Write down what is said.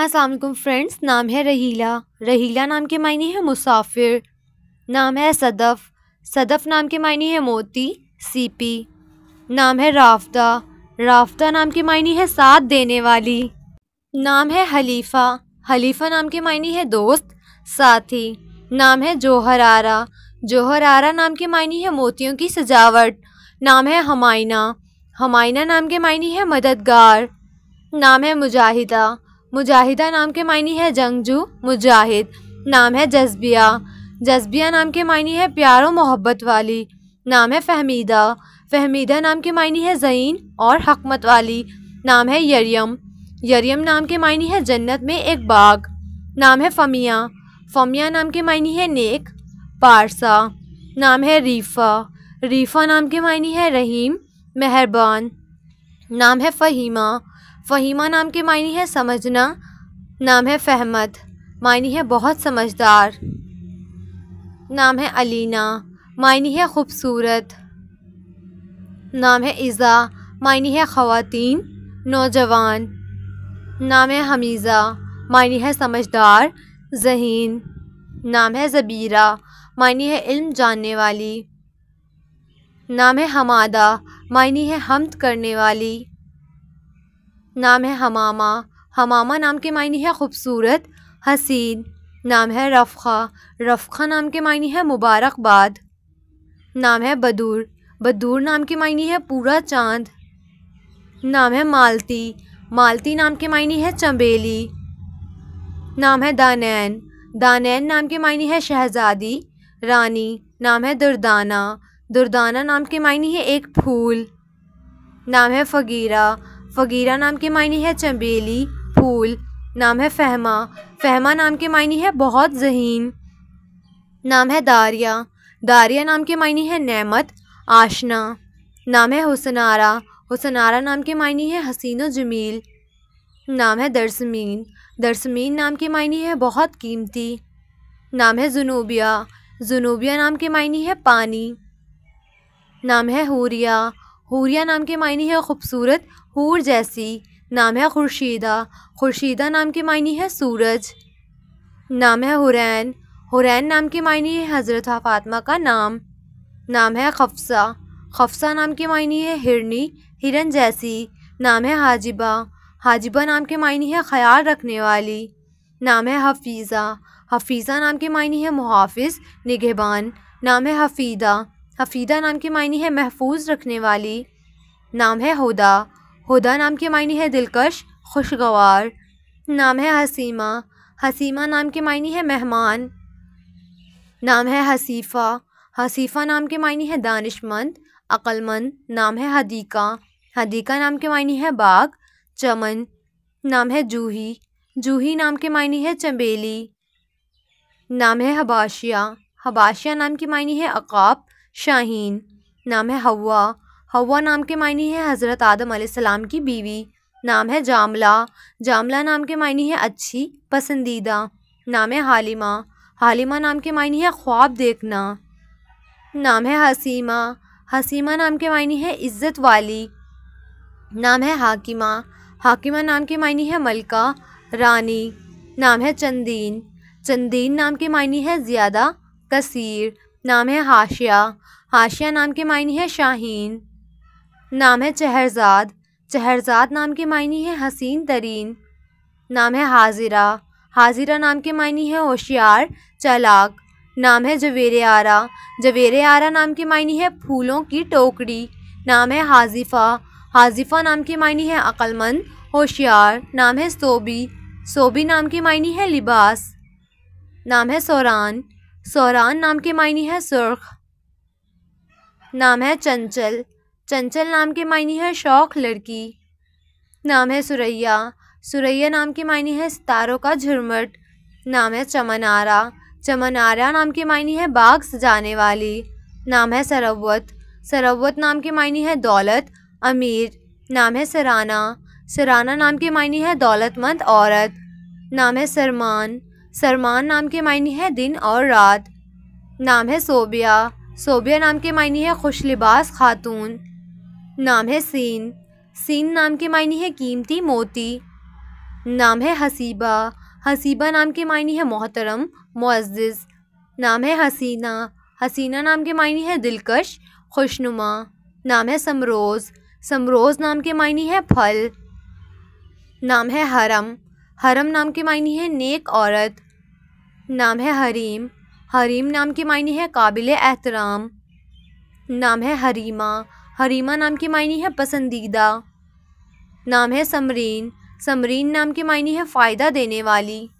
Aslam friends नाम है रहीला रहीला नाम के मायने है मुसाफिर नाम है सदफ़ सदफ़ नाम के मायने है मोती सीपी नाम है राफ्ता राफ्ता नाम के मायने है साथ देने वाली नाम है हलीफ़ा हलीफ़ा नाम के मायने है दोस्त साथी नाम है जौहर आरा नाम के मायने है मोतियों की सजावट नाम है हमायना हमायना नाम के मायने है मददगार नाम है मुजाहिदा मुजाहिदा नाम के मायने है जंगजू मुजाहिद नाम है जज्बिया जज्बिया नाम के मायने है प्यार और मोहब्बत वाली नाम है फहमीदा फहमीदा नाम के मायने है जईन और हकमत वाली नाम है यरियम यरियम नाम के मायने है जन्नत में एक बाग नाम है फमिया फमिया नाम के मायने है नेक पारसा नाम है रीफ़ा रीफ़ा नाम के मायने है रहीम मेहरबान नाम है फ़हीमा फ़हीमा नाम के मायने है समझना नाम है फहमत मायने है बहुत समझदार नाम है अलीना मायने है ख़ूबसूरत नाम है इज़ा मायने है ख़वातीन नौजवान नाम है हमीज़ा मायने है समझदार जहीन नाम है ज़बीरा मायने है इल्म जानने वाली नाम है हमादा मायने है हमद करने वाली नाम है हमामा हमामा नाम के मायने है ख़ूबसूरत हसीन नाम है रफ़ा रफ़ा नाम के मायने है मुबारकबाद नाम है बदूर बदूर नाम के मायने है पूरा चांद नाम है मालती मालती नाम के मायने है चमेली नाम है दानैन दानैन नाम के मायने है शहज़ादी रानी नाम है दुर्दाना दुर्दाना नाम के मायने है एक फूल नाम है फ़गीरा फगीरा नाम के मायने है चमेली फूल नाम है फहमा फहमा नाम के मायने है बहुत जहीन नाम है दारिया दारिया नाम के मायने है नेमत आशना नाम है हुसनारा हुसनारा नाम के मायने है हसीनो जमील नाम है दरसमीन दरसमीन नाम के मायने है बहुत कीमती नाम है जुनूबिया जुनूबिया नाम के मायने है पानी नाम है हूरिया हूरिया नाम के मायने है खूबसूरत हूर जैसी नाम है खुर्शीदा खुर्शीदा नाम के मायने है सूरज नाम है हुरैन हुरैन नाम के मायने है हज़रत फातमा का नाम नाम है खफसा खफसा नाम के मायने है हिरनी हिरन जैसी नाम है हाजिबा हाजिबा नाम के मायने है ख्याल रखने वाली नाम है हफीज़ा हफीज़ा नाम के मायने है मुहाफ़ निगहबान नाम है हफीदा हफीदा नाम के मायने है महफूज रखने वाली नाम है हुदा हुदा नाम के मायने है दिलकश खुशगवार नाम है हसीमा हसीमा नाम के मायने है मेहमान नाम है हसीफ़ा हसीफ़ा नाम के मायने है दानिशमंद अक्लमंद नाम है हदीका हदीका नाम के मायने है बाग चमन नाम है जूही जूही नाम के मायने है चमेली नाम है हबाशिया हबाशिया नाम के मायने है अकाब शाहीन नाम है हवा हवा नाम के मायने है हज़रत आदम सलाम की बीवी नाम है जामला जामला नाम के मायने है अच्छी पसंदीदा नाम है हालिमा हालिमा नाम के मायने है ख्वाब देखना नाम है हसीमा हसीमा नाम के मायने है इज़्ज़त वाली नाम है हाकिमा हाकिमा नाम के मायने है मलका रानी नाम है चंदीन चंदीन नाम के मायने है ज़्यादा कसीर नाम है हाशिया हाशिया नाम के मायने है शाहीन नाम है चहरजाद चहरजाद नाम के मायने है हसीन तरीन नाम है हाजिरा हाजिरा नाम के मायने है होशियार चलाक नाम है जवेर आरा जवेर आरा नाम के मायने है फूलों की टोकरी नाम है हाजिफ़ा हाजिफ़ा नाम के मायने है अक्लमंद होशियार नाम है सोबी सोबी नाम के मायने है लिबास नाम है सोरान सौरान नाम के मायने है सुर्ख नाम है चंचल चंचल नाम के मायने है शौक लड़की नाम है सुरैया सुरैया नाम के मायने है सितारों का झुरमट नाम है चमनारा चमनारा नाम के मायने है बाग सजाने वाली नाम है सरवत सरवत नाम के मायने है दौलत अमीर नाम है सराना सराना नाम के मायने है दौलतमंद औरत नाम है सरमान सरमान नाम के मायने है दिन और रात नाम है सोबिया सोबिया नाम के मायने है खुश लिबास खातून नाम है सीन सीन नाम के मायने है कीमती मोती नाम है हसीबा हसीबा नाम के मायने है मोहतरम मुआज़ नाम है हसीना हसीना नाम के मायने है दिलकश खुशनुमा नाम है समरोज़ समरोज़ नाम के मायने है फल नाम है हरम हरम नाम के मायने है नेक औरत नाम है हरीम हरीम नाम के मायने है काबिल एहतराम नाम है हरीमा हरीमा नाम के मायने है पसंदीदा नाम है समरीन समरीन नाम के मायने है फ़ायदा देने वाली